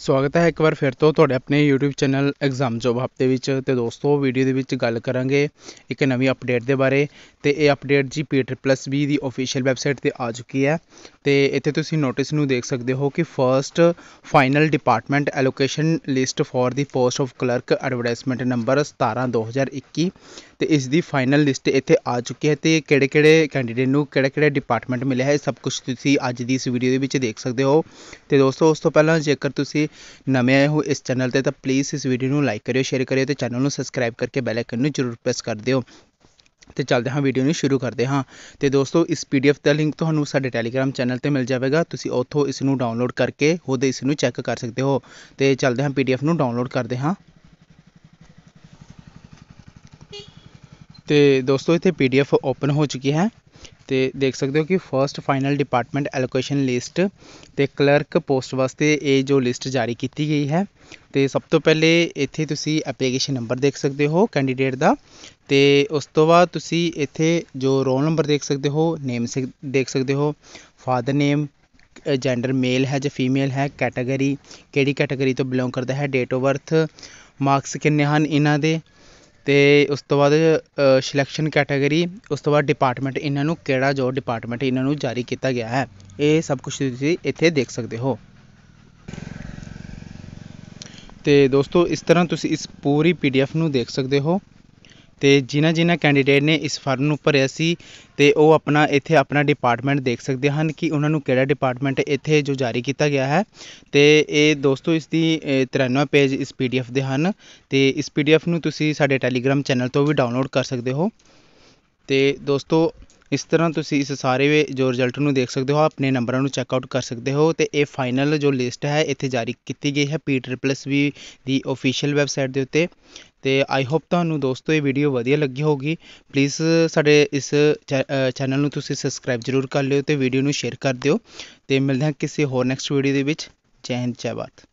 ਸਵਾਗਤ ਹੈ ਇੱਕ ਵਾਰ ਫਿਰ ਤੋਂ ਤੁਹਾਡੇ ਆਪਣੇ YouTube ਚੈਨਲ ਐਗਜ਼ਾਮ ਜੋਬ ਹਫਤੇ ਵਿੱਚ ਤੇ ਦੋਸਤੋ ਵੀਡੀਓ ਦੇ ਵਿੱਚ ਗੱਲ ਕਰਾਂਗੇ ਇੱਕ ਨਵੀਂ ਅਪਡੇਟ ਦੇ ਬਾਰੇ ਤੇ ਇਹ ਅਪਡੇਟ ਜੀ P+B ਦੀ ਅਫੀਸ਼ੀਅਲ ਵੈਬਸਾਈਟ ਤੇ ਆ ਚੁੱਕੀ ਹੈ ਤੇ ਇੱਥੇ ਤੁਸੀਂ ਨੋਟਿਸ ਨੂੰ ਦੇਖ ਸਕਦੇ ਹੋ ਕਿ first final department allocation list for the post of clerk advertisement number 17 2021 ਤੇ ਇਸ ਦੀ ਫਾਈਨਲ ਲਿਸਟ ਇੱਥੇ ਆ ਚੁੱਕੀ ਹੈ ਤੇ ਕਿਹੜੇ ਕਿਹੜੇ ਕੈਂਡੀਡੇਟ ਨੂੰ ਕਿਹੜਾ ਕਿਹੜਾ ਡਿਪਾਰਟਮੈਂਟ ਮਿਲਿਆ ਹੈ ਸਭ ਕੁਝ ਤੁਸੀਂ ਅੱਜ ਦੀ ਇਸ ਵੀਡੀਓ ਦੇ ਵਿੱਚ ਦੇਖ ਸਕਦੇ ਹੋ ਤੇ ਦੋਸਤੋ ਉਸ ਤੋਂ ਪਹਿਲਾਂ ਜੇਕਰ ਤੁਸੀਂ ਨਵੇਂ ਆਏ ਹੋ ਇਸ ਚੈਨਲ ਤੇ ਤਾਂ ਪਲੀਜ਼ ਇਸ ਵੀਡੀਓ ਨੂੰ ਲਾਈਕ ਕਰਿਓ ਸ਼ੇਅਰ ਕਰਿਓ ਤੇ ਚੈਨਲ ਨੂੰ ਸਬਸਕ੍ਰਾਈਬ ਕਰਕੇ ਬੈਲ ਆਈਕਨ ਨੂੰ ਜ਼ਰੂਰ ਪ੍ਰੈਸ ਕਰ ਦਿਓ ਤੇ ਚੱਲਦੇ ਹਾਂ ਵੀਡੀਓ ਨੂੰ ਸ਼ੁਰੂ ਕਰਦੇ ਹਾਂ ਤੇ ਦੋਸਤੋ ਇਸ ਪੀਡੀਐਫ ਦਾ ਲਿੰਕ ਤੁਹਾਨੂੰ ਸਾਡੇ ਟੈਲੀਗ੍ਰam ਚੈਨਲ ਤੇ ਮਿਲ ਜਾਵੇਗਾ ਤੁਸੀਂ ਉੱਥੋਂ ਇਸ ਨੂੰ ਡਾਊਨਲੋਡ ਕਰਕੇ ਉਹਦੇ ਇਸ ਨੂੰ ਚੈੱਕ ਕਰ ਸਕਦੇ ਹੋ ਤੇ ਚੱਲਦੇ ਹਾਂ ਪੀਡੀਐਫ ਨੂੰ ਡਾਊਨਲੋਡ ਕਰਦੇ ਹਾਂ ਤੇ ਦੋਸਤੋ ਇੱਥੇ ਪੀਡੀਐਫ ਓਪਨ ਹੋ ਚੁੱਕੀ ਹੈ ਤੇ ਦੇਖ ਸਕਦੇ ਹੋ ਕਿ first final department allocation list ਤੇ ਕਲਰਕ ਪੋਸਟ ਵਾਸਤੇ ਇਹ ਜੋ ਲਿਸਟ ਜਾਰੀ ਕੀਤੀ ਗਈ ਹੈ ਤੇ ਸਭ ਤੋਂ ਪਹਿਲੇ ਇੱਥੇ ਤੁਸੀਂ ਐਪਲੀਕੇਸ਼ਨ ਨੰਬਰ ਦੇਖ ਸਕਦੇ ਹੋ ਕੈਂਡੀਡੇਟ ਦਾ ਤੇ ਉਸ ਤੋਂ ਬਾਅਦ ਤੁਸੀਂ ਇੱਥੇ ਜੋ ਰੋਲ ਨੰਬਰ ਦੇਖ ਸਕਦੇ ਹੋ ਨੇਮ ਦੇਖ ਸਕਦੇ ਹੋ ਫਾਦਰ ਨੇਮ ਜੈਂਡਰ ਮੇਲ ਹੈ ਜਾਂ ਫੀਮੇਲ ਹੈ ਕੈਟਾਗਰੀ ਕਿਹੜੀ ਕੈਟਾਗਰੀ ਤੋਂ ਬਿਲੋਂਗ ਕਰਦਾ ਹੈ ਡੇਟ ਆਫ ਬਰਥ ਮਾਰਕਸ ਕਿੰਨੇ ਹਨ ਇਹਨਾਂ ਦੇ ਅਤੇ ਉਸ ਤੋਂ ਬਾਅਦ ਸਿਲੈਕਸ਼ਨ ਕੈਟਾਗਰੀ ਉਸ ਤੋਂ ਬਾਅਦ ਡਿਪਾਰਟਮੈਂਟ ਇਹਨਾਂ ਨੂੰ ਕਿਹੜਾ ਜੋ ਡਿਪਾਰਟਮੈਂਟ ਇਹਨਾਂ ਨੂੰ ਜਾਰੀ ਕੀਤਾ ਗਿਆ ਹੈ ਇਹ ਸਭ ਕੁਛ ਤੁਸੀਂ ਇੱਥੇ ਦੇਖ ਸਕਦੇ ਹੋ ਅਤੇ ਦੋਸਤੋ ਇਸ ਤਰ੍ਹਾਂ ਤੁਸੀਂ ਇਸ ਪੂਰੀ ਪੀ ਡੀ ਨੂੰ ਦੇਖ ਸਕਦੇ ਹੋ ਤੇ ਜਿਨ੍ਹਾਂ ਜਿਨ੍ਹਾਂ ਕੈਂਡੀਡੇਟ ਨੇ ਇਸ ਫਾਰਮ ਨੂੰ ਭਰਿਆ ਸੀ ਤੇ ਉਹ ਆਪਣਾ ਇੱਥੇ ਆਪਣਾ ਡਿਪਾਰਟਮੈਂਟ ਦੇਖ ਸਕਦੇ ਹਨ ਕਿ ਉਹਨਾਂ ਨੂੰ ਕਿਹੜਾ ਡਿਪਾਰਟਮੈਂਟ ਇੱਥੇ ਜੋ ਜਾਰੀ ਕੀਤਾ ਗਿਆ ਹੈ ਤੇ ਇਹ ਦੋਸਤੋ ਇਸ ਦੀ 93 ਪੇਜ ਇਸ ਪੀਡੀਐਫ ਦੇ ਹਨ ਤੇ ਇਸ ਪੀਡੀਐਫ ਨੂੰ ਤੁਸੀਂ ਸਾਡੇ ਟੈਲੀਗ੍ਰam ਚੈਨਲ ਤੋਂ ਵੀ ਡਾਊਨਲੋਡ ਕਰ ਸਕਦੇ ਹੋ ਤੇ ਦੋਸਤੋ ਇਸ ਤਰ੍ਹਾਂ ਤੁਸੀਂ ਇਸ ਸਾਰੇ ਜੋ ਰਿਜ਼ਲਟ ਨੂੰ ਦੇਖ ਸਕਦੇ ਹੋ ਆਪਣੇ ਨੰਬਰਾਂ ਨੂੰ ਚੈੱਕ ਆਊਟ ਕਰ ਸਕਦੇ ਹੋ ਤੇ ਇਹ ਫਾਈਨਲ ਜੋ ਲਿਸਟ ਹੈ ਇੱਥੇ ਜਾਰੀ ਕੀਤੀ ਗਈ ਹੈ ਪੀਟਰ ਪਲੱਸ ਵੀ ਦੀ ਅਫੀਸ਼ੀਅਲ ਵੈਬਸਾਈਟ ਦੇ ਉੱਤੇ ਤੇ ਆਈ ਹੋਪ ਤੁਹਾਨੂੰ ਦੋਸਤੋ ਇਹ ਵੀਡੀਓ ਵਧੀਆ ਲੱਗੀ ਹੋਊਗੀ ਪਲੀਜ਼ ਸਾਡੇ ਇਸ ਚੈਨਲ ਨੂੰ ਤੁਸੀਂ ਸਬਸਕ੍ਰਾਈਬ ਜ਼ਰੂਰ ਕਰ ਲਿਓ ਤੇ ਵੀਡੀਓ ਨੂੰ ਸ਼ੇਅਰ ਕਰ ਦਿਓ ਤੇ ਮਿਲਦੇ ਹਾਂ ਕਿਸੇ ਹੋਰ ਨੈਕਸਟ ਵੀਡੀਓ ਦੇ ਵਿੱਚ ਜੈ ਹਿੰਦ ਜੈ ਭਾਰਤ